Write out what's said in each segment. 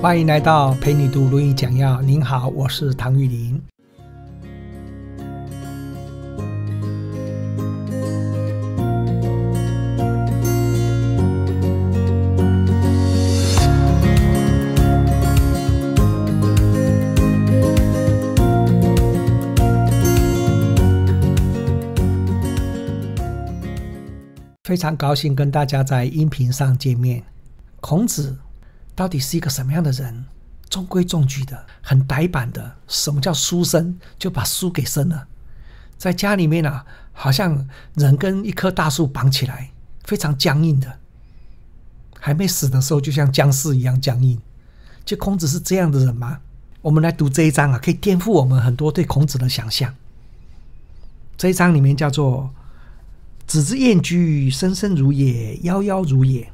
欢迎来到陪你读论语讲要。您好，我是唐玉林。非常高兴跟大家在音频上见面，孔子。到底是一个什么样的人？中规中矩的，很呆板的。什么叫书生？就把书给生了。在家里面啊，好像人跟一棵大树绑起来，非常僵硬的。还没死的时候，就像僵尸一样僵硬。就孔子是这样的人吗？我们来读这一章啊，可以颠覆我们很多对孔子的想象。这一章里面叫做“子之燕居，深深如也，夭夭如也。”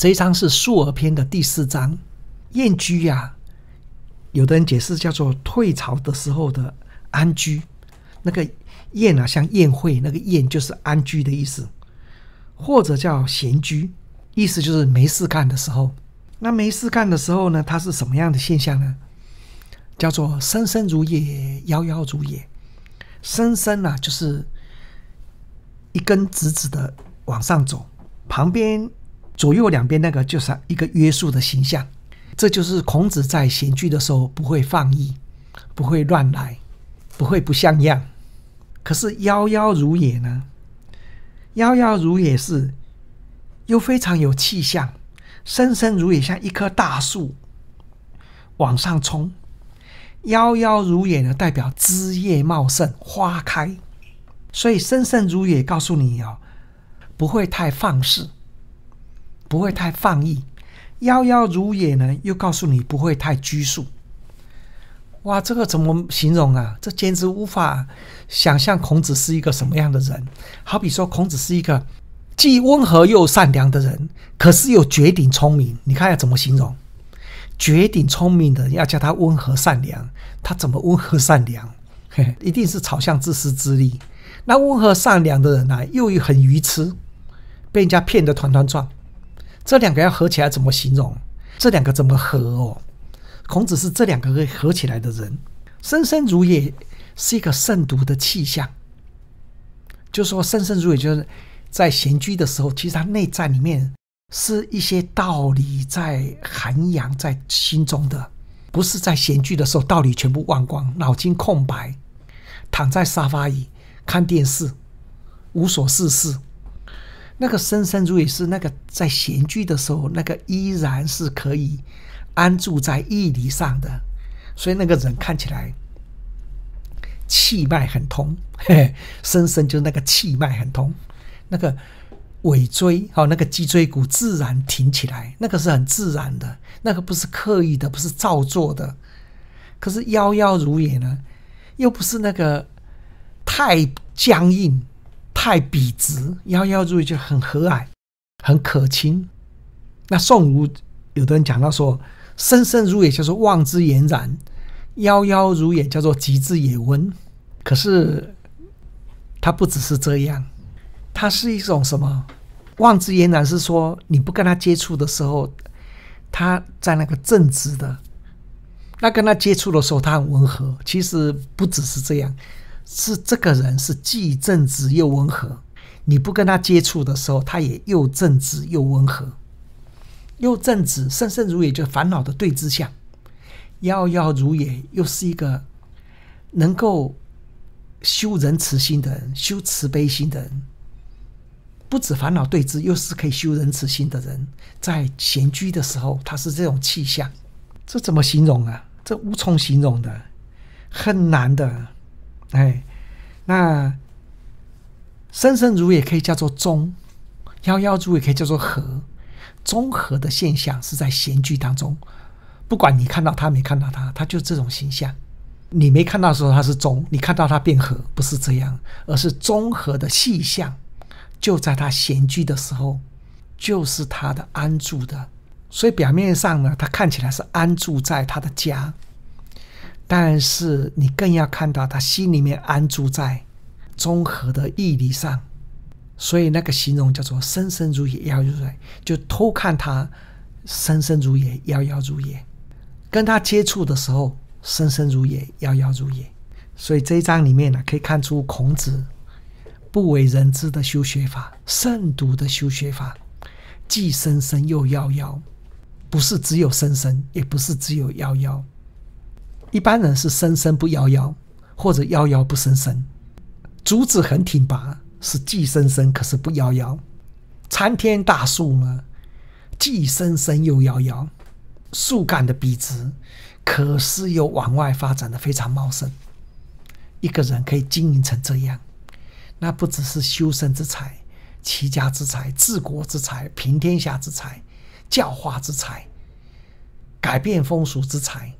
这一章是《述而篇》的第四章，“燕居”呀，有的人解释叫做退潮的时候的安居。那个“燕啊，像宴会，那个“宴就是安居的意思，或者叫闲居，意思就是没事干的时候。那没事干的时候呢，它是什么样的现象呢？叫做“生生如也，夭夭如也”。生生啊，就是一根直直的往上走，旁边。左右两边那个就是一个约束的形象，这就是孔子在闲居的时候不会放逸，不会乱来，不会不像样。可是夭夭如也呢？夭夭如也是又非常有气象，生生如也像一棵大树往上冲。夭夭如也呢，代表枝叶茂盛，花开。所以生生如也告诉你哦，不会太放肆。不会太放逸，夭夭如也呢？又告诉你不会太拘束。哇，这个怎么形容啊？这简直无法想象孔子是一个什么样的人。好比说，孔子是一个既温和又善良的人，可是又绝顶聪明。你看要怎么形容？绝顶聪明的人要叫他温和善良，他怎么温和善良？嘿，一定是朝向自私自利。那温和善良的人呢，又又很愚痴，被人家骗得团团转。这两个要合起来怎么形容？这两个怎么合哦？孔子是这两个合起来的人，生生如也是一个圣独的气象。就说生生如也，就是在闲居的时候，其实他内在里面是一些道理在涵养在心中的，不是在闲居的时候道理全部忘光，脑筋空白，躺在沙发椅看电视，无所事事。那个深深如也是那个在闲居的时候，那个依然是可以安住在义理上的，所以那个人看起来气脉很通，嘿 深深就是那个气脉很通，那个尾椎哦，那个脊椎骨自然挺起来，那个是很自然的，那个不是刻意的，不是造作的。可是夭夭如也呢，又不是那个太僵硬。太笔直，夭夭如也就很和蔼，很可亲。那宋儒有的人讲到说，生生如也叫做望之俨然，夭夭如也叫做极致也温。可是他不只是这样，他是一种什么？望之俨然是说你不跟他接触的时候，他在那个正直的；那跟他接触的时候，他很温和。其实不只是这样。是这个人是既正直又温和。你不跟他接触的时候，他也又正直又温和，又正直，甚甚如也，就烦恼的对峙相；，夭夭如也，又是一个能够修仁慈心的人，修慈悲心的人。不止烦恼对峙，又是可以修仁慈心的人。在闲居的时候，他是这种气象。这怎么形容啊？这无从形容的，很难的。哎，那生生如也可以叫做中，幺幺如也可以叫做和，综合的现象是在闲居当中，不管你看到他没看到他，他就这种形象。你没看到时候他是中，你看到他变和，不是这样，而是综合的气象就在他闲居的时候，就是他的安住的。所以表面上呢，他看起来是安住在他的家。但是你更要看到他心里面安住在中和的毅力上，所以那个形容叫做生生如也，夭夭如来，就偷看他生生如也，夭夭如也，跟他接触的时候生生如也，夭夭如也。所以这一章里面呢，可以看出孔子不为人知的修学法，慎独的修学法，既生生又夭夭，不是只有生生，也不是只有夭夭。一般人是生生不夭夭，或者夭夭不生生。竹子很挺拔，是既生生可是不夭夭。参天大树呢，既生生又夭夭，树干的笔直，可是又往外发展的非常茂盛。一个人可以经营成这样，那不只是修身之才、齐家之才、治国之才、平天下之才、教化之才、改变风俗之才。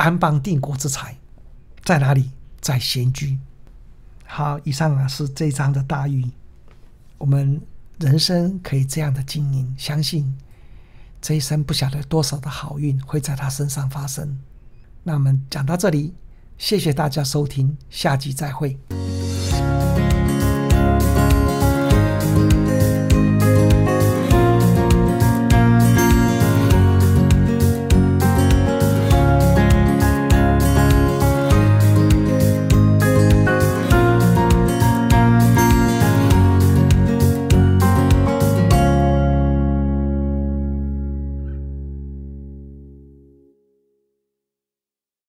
安邦定国之才在哪里？在闲居。好，以上啊是这一章的大意。我们人生可以这样的经营，相信这一生不晓得多少的好运会在他身上发生。那我们讲到这里，谢谢大家收听，下集再会。